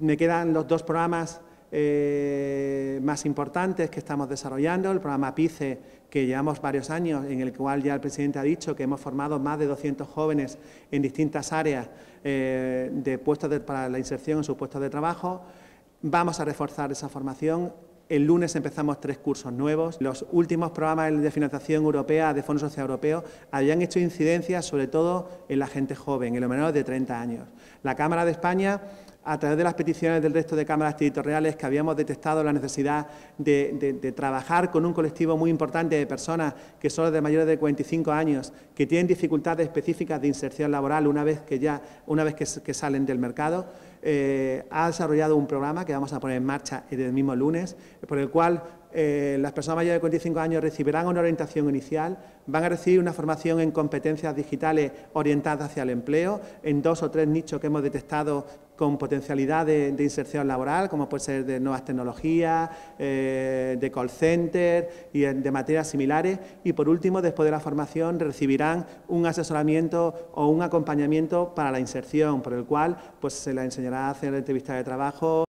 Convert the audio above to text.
Me quedan los dos programas eh, más importantes que estamos desarrollando, el programa PICE, que llevamos varios años, en el cual ya el presidente ha dicho que hemos formado más de 200 jóvenes en distintas áreas eh, de puestos para la inserción en sus puestos de trabajo. Vamos a reforzar esa formación. El lunes empezamos tres cursos nuevos. Los últimos programas de financiación europea, de Fondo Social Europeo, habían hecho incidencia sobre todo en la gente joven, en los menores de 30 años. La Cámara de España a través de las peticiones del resto de cámaras territoriales que habíamos detectado la necesidad de, trabajar con un colectivo muy importante de personas que son de mayores de 45 años, que tienen dificultades específicas de inserción laboral una vez que ya, una vez que, salen del mercado, eh, ha desarrollado un programa que vamos a poner en marcha el mismo lunes, por el cual eh, las personas mayores de 45 años recibirán una orientación inicial, van a recibir una formación en competencias digitales orientadas hacia el empleo, en dos o tres nichos que hemos detectado con potencialidad de, inserción laboral, como puede ser de nuevas tecnologías, eh, de call center y eh, de materias similares. Y por último, después de la formación, recibirán un asesoramiento o un acompañamiento para la inserción, por el cual pues, se les enseñará a hacer entrevistas de trabajo.